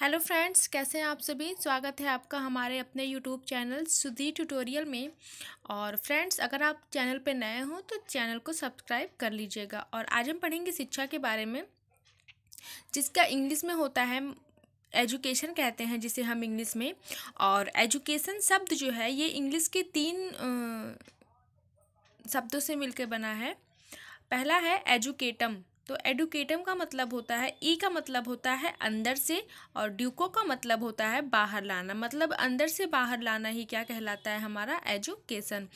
hello friends कैसे हैं आप सभी स्वागत है आपका हमारे अपने यूट्यूब चैनल सुधी ट्यूटोरियल में और फ्रेंड्स अगर आप चैनल पर नए हों तो चैनल को सब्सक्राइब कर लीजिएगा और आज हम पढ़ेंगे शिक्षा के बारे में जिसका इंग्लिश में होता है एजुकेशन कहते हैं जिसे हम इंग्लिश में और एजुकेशन शब्द जो है ये इंग्लिश के तीन शब्दों से मिलकर बना है पहला है एजुकेटम तो एडुकेटम का मतलब होता है ई का मतलब होता है अंदर से और ड्यूको का मतलब होता है बाहर लाना मतलब अंदर से बाहर लाना ही क्या कहलाता है हमारा एजुकेशन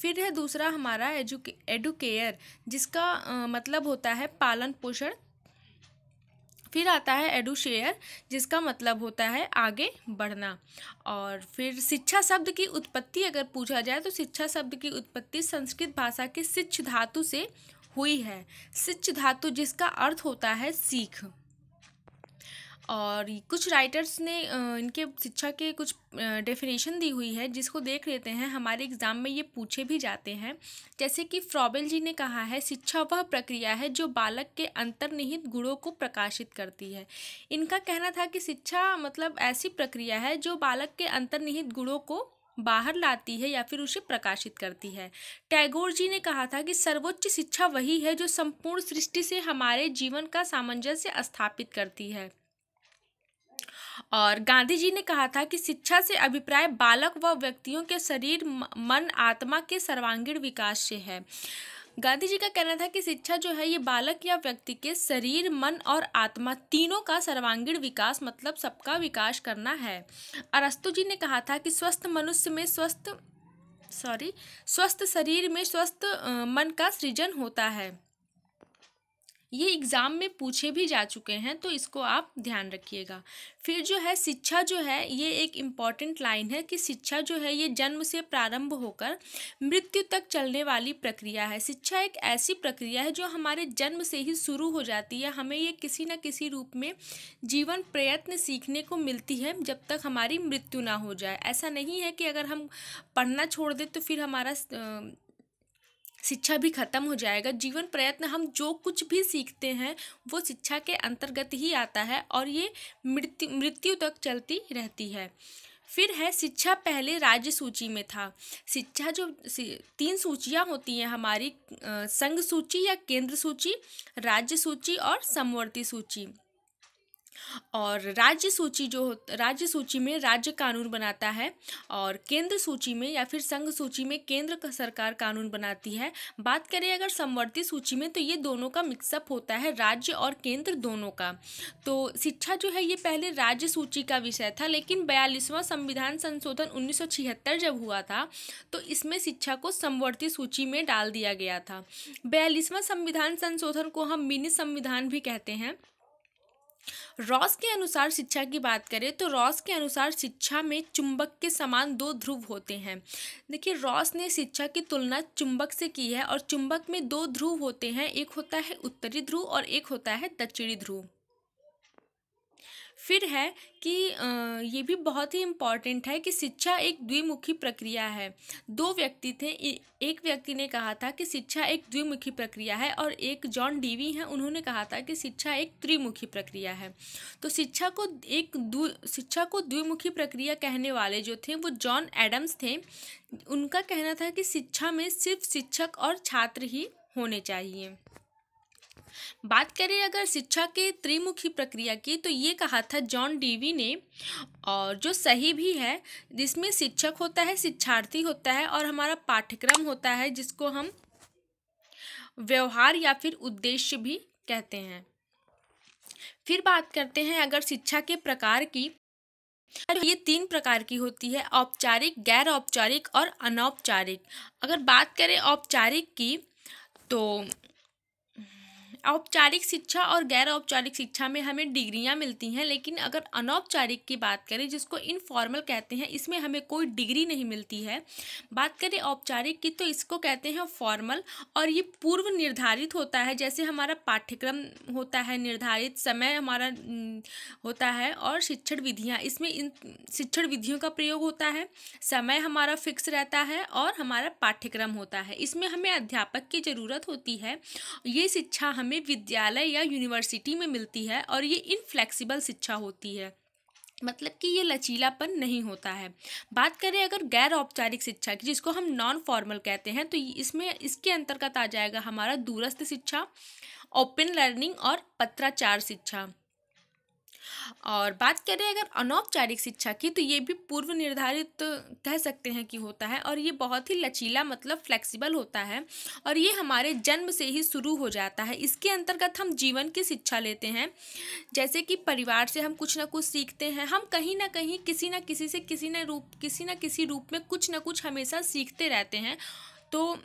फिर है दूसरा हमारा एजुके एडुकेयर जिसका आ, मतलब होता है पालन पोषण फिर आता है एडुशेयर जिसका मतलब होता है आगे बढ़ना और फिर शिक्षा शब्द की उत्पत्ति अगर पूछा जाए तो शिक्षा शब्द की उत्पत्ति संस्कृत भाषा के शिक्ष धातु से हुई है सिच धातु जिसका अर्थ होता है सीख और कुछ राइटर्स ने इनके शिक्षा के कुछ डेफिनेशन दी हुई है जिसको देख लेते हैं हमारे एग्ज़ाम में ये पूछे भी जाते हैं जैसे कि फ्रॉबेल जी ने कहा है शिक्षा वह प्रक्रिया है जो बालक के अंतर्निहित गुणों को प्रकाशित करती है इनका कहना था कि शिक्षा मतलब ऐसी प्रक्रिया है जो बालक के अंतर्निहित गुणों को बाहर लाती है या फिर उसे प्रकाशित करती है टैगोर जी ने कहा था कि सर्वोच्च शिक्षा वही है जो संपूर्ण सृष्टि से हमारे जीवन का सामंजस्य स्थापित करती है और गांधी जी ने कहा था कि शिक्षा से अभिप्राय बालक व व्यक्तियों के शरीर मन आत्मा के सर्वांगीण विकास से है गांधी जी का कहना था कि शिक्षा जो है ये बालक या व्यक्ति के शरीर मन और आत्मा तीनों का सर्वांगीण विकास मतलब सबका विकास करना है अरस्तु जी ने कहा था कि स्वस्थ मनुष्य में स्वस्थ सॉरी स्वस्थ शरीर में स्वस्थ मन का सृजन होता है ये एग्ज़ाम में पूछे भी जा चुके हैं तो इसको आप ध्यान रखिएगा फिर जो है शिक्षा जो है ये एक इम्पॉर्टेंट लाइन है कि शिक्षा जो है ये जन्म से प्रारंभ होकर मृत्यु तक चलने वाली प्रक्रिया है शिक्षा एक ऐसी प्रक्रिया है जो हमारे जन्म से ही शुरू हो जाती है हमें ये किसी न किसी रूप में जीवन प्रयत्न सीखने को मिलती है जब तक हमारी मृत्यु ना हो जाए ऐसा नहीं है कि अगर हम पढ़ना छोड़ दें तो फिर हमारा शिक्षा भी ख़त्म हो जाएगा जीवन प्रयत्न हम जो कुछ भी सीखते हैं वो शिक्षा के अंतर्गत ही आता है और ये मृत्यु मृत्यु तक चलती रहती है फिर है शिक्षा पहले राज्य सूची में था शिक्षा जो तीन सूचियाँ होती हैं हमारी संघ सूची या केंद्र सूची राज्य सूची और समवर्ती सूची और राज्य सूची जो राज्य सूची में राज्य कानून बनाता है और केंद्र सूची में या फिर संघ सूची में केंद्र का सरकार कानून बनाती है बात करें अगर समवर्ती सूची में तो ये दोनों का मिक्सअप होता है राज्य और केंद्र दोनों का तो शिक्षा जो है ये पहले राज्य सूची का विषय था लेकिन बयालीसवां संविधान संशोधन उन्नीस जब हुआ था तो इसमें शिक्षा को समवर्ती सूची में डाल दिया गया था बयालीसवां संविधान संशोधन को हम मिनी संविधान भी कहते हैं रॉस के अनुसार शिक्षा की बात करें तो रॉस के अनुसार शिक्षा में चुंबक के समान दो ध्रुव होते हैं देखिए रॉस ने शिक्षा की तुलना चुंबक से की है और चुंबक में दो ध्रुव होते हैं एक होता है उत्तरी ध्रुव और एक होता है दक्षिणी ध्रुव फिर है कि ये भी बहुत ही इम्पॉर्टेंट है कि शिक्षा एक द्विमुखी प्रक्रिया है दो व्यक्ति थे एक व्यक्ति ने कहा था कि शिक्षा एक द्विमुखी प्रक्रिया है और एक जॉन डीवी हैं उन्होंने कहा था कि शिक्षा एक त्रिमुखी प्रक्रिया है तो शिक्षा को एक शिक्षा को द्विमुखी प्रक्रिया कहने वाले जो थे वो जॉन एडम्स थे उनका कहना था कि शिक्षा में सिर्फ शिक्षक और छात्र ही होने चाहिए बात करें अगर शिक्षा के त्रिमुखी प्रक्रिया की तो ये कहा था जॉन डीवी ने और जो सही भी है जिसमें शिक्षक होता है शिक्षार्थी होता है और हमारा पाठ्यक्रम होता है जिसको हम व्यवहार या फिर उद्देश्य भी कहते हैं फिर बात करते हैं अगर शिक्षा के प्रकार की तो ये तीन प्रकार की होती है औपचारिक गैर औपचारिक और अनौपचारिक अगर बात करें औपचारिक की तो औपचारिक शिक्षा और गैर औपचारिक शिक्षा में हमें डिग्रियां मिलती हैं लेकिन अगर अनौपचारिक की बात करें जिसको इनफॉर्मल कहते हैं इसमें हमें कोई डिग्री नहीं मिलती है बात करें औपचारिक की तो इसको कहते हैं फॉर्मल और ये पूर्व निर्धारित होता है जैसे हमारा पाठ्यक्रम होता है निर्धारित समय हमारा होता है और शिक्षण विधियाँ इसमें इन शिक्षण विधियों का प्रयोग होता है समय हमारा फिक्स रहता है और हमारा पाठ्यक्रम होता है इसमें हमें अध्यापक की ज़रूरत होती है ये शिक्षा हमें हमें विद्यालय या यूनिवर्सिटी में मिलती है और ये इनफ्लेक्सिबल शिक्षा होती है मतलब कि ये लचीलापन नहीं होता है बात करें अगर गैर औपचारिक शिक्षा की जिसको हम नॉन फॉर्मल कहते हैं तो इसमें इसके अंतर्गत आ जाएगा हमारा दूरस्थ शिक्षा ओपन लर्निंग और पत्राचार शिक्षा और बात करें अगर अनौपचारिक शिक्षा की तो ये भी पूर्व निर्धारित तो कह सकते हैं कि होता है और ये बहुत ही लचीला मतलब फ्लेक्सिबल होता है और ये हमारे जन्म से ही शुरू हो जाता है इसके अंतर्गत हम जीवन की शिक्षा लेते हैं जैसे कि परिवार से हम कुछ ना कुछ सीखते हैं हम कहीं ना कहीं किसी ना किसी से किसी न रूप किसी न किसी रूप में कुछ ना कुछ हमेशा सीखते रहते हैं तो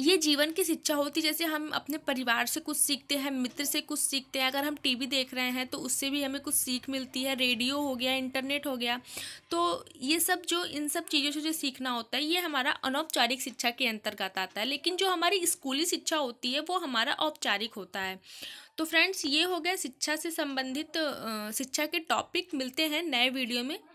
ये जीवन की शिक्षा होती जैसे हम अपने परिवार से कुछ सीखते हैं मित्र से कुछ सीखते हैं अगर हम टीवी देख रहे हैं तो उससे भी हमें कुछ सीख मिलती है रेडियो हो गया इंटरनेट हो गया तो ये सब जो इन सब चीज़ों से जो सीखना होता है ये हमारा अनौपचारिक शिक्षा के अंतर्गत आता है लेकिन जो हमारी स्कूली शिक्षा होती है वो हमारा औपचारिक होता है तो फ्रेंड्स ये हो गया शिक्षा से संबंधित शिक्षा के टॉपिक मिलते हैं नए वीडियो में